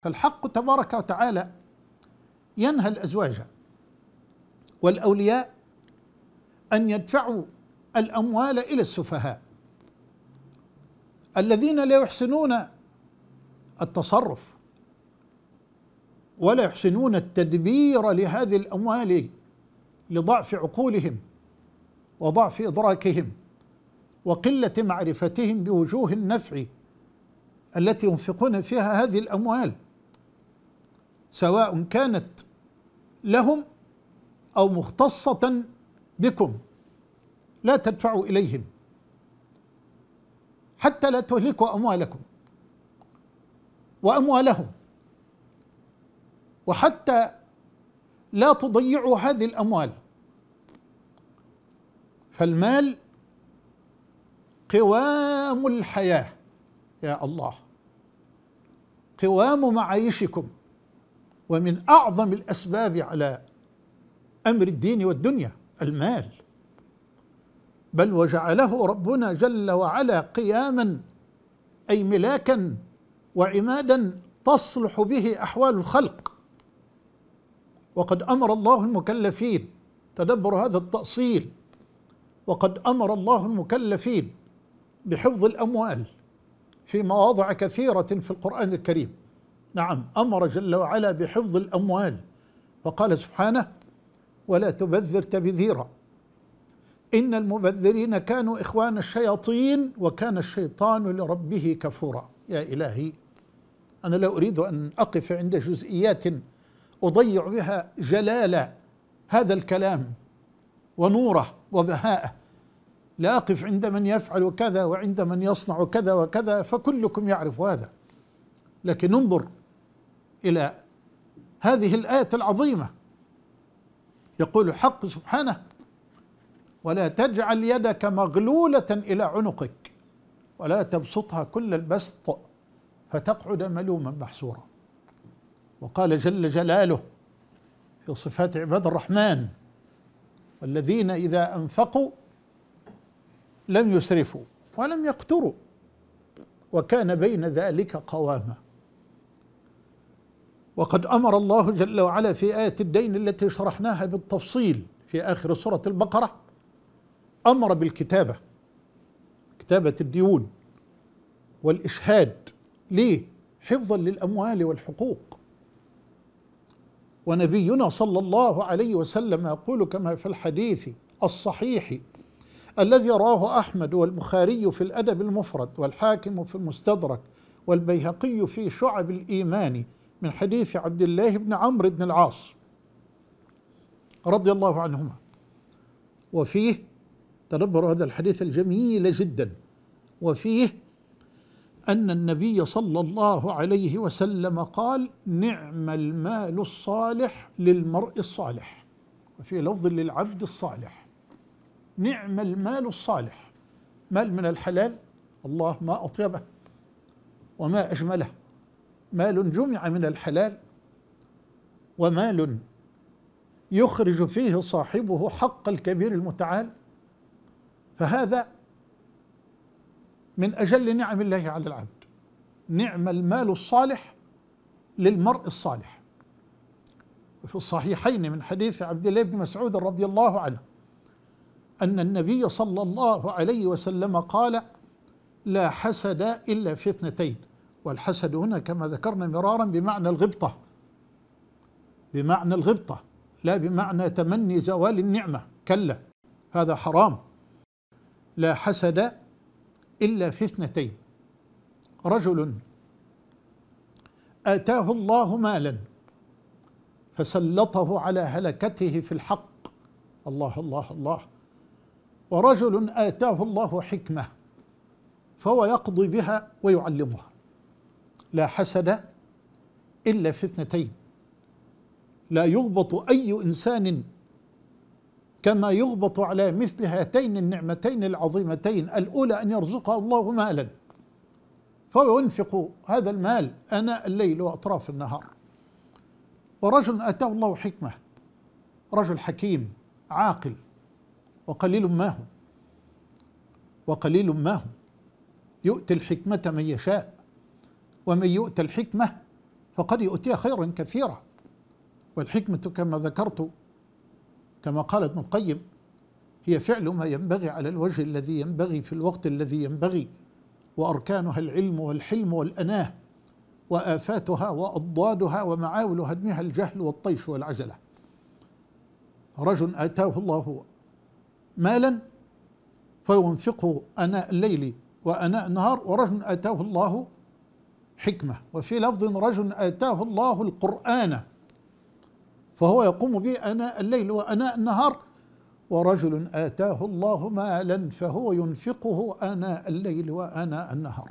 فالحق تبارك وتعالى ينهى الأزواج والأولياء أن يدفعوا الأموال إلى السفهاء الذين لا يحسنون التصرف ولا يحسنون التدبير لهذه الأموال لضعف عقولهم وضعف إدراكهم وقلة معرفتهم بوجوه النفع التي ينفقون فيها هذه الأموال سواء كانت لهم أو مختصة بكم لا تدفعوا إليهم حتى لا تهلكوا أموالكم وأموالهم وحتى لا تضيعوا هذه الأموال فالمال قوام الحياة يا الله قوام معايشكم ومن أعظم الأسباب على أمر الدين والدنيا المال بل وجعله ربنا جل وعلا قياما أي ملاكا وعمادا تصلح به أحوال الخلق وقد أمر الله المكلفين تدبر هذا التأصيل وقد أمر الله المكلفين بحفظ الأموال في مواضع كثيرة في القرآن الكريم نعم امر جل وعلا بحفظ الاموال فقال سبحانه ولا تبذر تبذيرا ان المبذرين كانوا اخوان الشياطين وكان الشيطان لربه كفورا يا الهي انا لا اريد ان اقف عند جزئيات اضيع بها جلال هذا الكلام ونوره وبهاءه لا أقف عند من يفعل كذا وعند من يصنع كذا وكذا فكلكم يعرف هذا لكن انظر إلى هذه الآية العظيمة يقول حق سبحانه ولا تجعل يدك مغلولة إلى عنقك ولا تبسطها كل البسط فتقعد ملوما محسورا وقال جل جلاله في صفات عباد الرحمن والذين إذا أنفقوا لم يسرفوا ولم يقتروا وكان بين ذلك قواما وقد أمر الله جل وعلا في آية الدين التي شرحناها بالتفصيل في آخر سورة البقرة أمر بالكتابة كتابة الديون والإشهاد ليه؟ حفظا للأموال والحقوق ونبينا صلى الله عليه وسلم يقول كما في الحديث الصحيح الذي راه أحمد والبخاري في الأدب المفرد والحاكم في المستدرك والبيهقي في شعب الإيمان من حديث عبد الله بن عمرو بن العاص رضي الله عنهما وفيه تدبر هذا الحديث الجميل جدا وفيه أن النبي صلى الله عليه وسلم قال نعم المال الصالح للمرء الصالح وفي لفظ للعبد الصالح نعم المال الصالح مال من الحلال الله ما أطيبه وما أجمله مال جمع من الحلال ومال يخرج فيه صاحبه حق الكبير المتعال فهذا من أجل نعم الله على العبد نعم المال الصالح للمرء الصالح وفي الصحيحين من حديث عبد الله بن مسعود رضي الله عنه أن النبي صلى الله عليه وسلم قال لا حسد إلا في اثنتين والحسد هنا كما ذكرنا مرارا بمعنى الغبطة بمعنى الغبطة لا بمعنى تمني زوال النعمة كلا هذا حرام لا حسد إلا في اثنتين رجل آتاه الله مالا فسلطه على هلكته في الحق الله الله الله ورجل آتاه الله حكمة فهو يقضي بها ويعلمها لا حسد إلا في اثنتين لا يغبط أي إنسان كما يغبط على مثل هاتين النعمتين العظيمتين الأولى أن يرزقه الله مالا فهو ينفق هذا المال أناء الليل وأطراف النهار ورجل أتاه الله حكمة رجل حكيم عاقل وقليل ما هو وقليل ما هو يؤتي الحكمة من يشاء ومن يؤت الحكمة فقد يؤتيها خيرا كثيرا والحكمة كما ذكرت كما قال ابن القيم هي فعل ما ينبغي على الوجه الذي ينبغي في الوقت الذي ينبغي وأركانها العلم والحلم والأناه وآفاتها وأضدادها ومعاول هدمها الجهل والطيش والعجلة رجل آتاه الله مالا فينفقه أناء الليل وأناء النهار ورجل آتاه الله حكمة وفي لفظ رجل آتاه الله القرآن فهو يقوم به أناء الليل وأناء النهار ورجل آتاه الله مالا فهو ينفقه آناء الليل وآناء النهار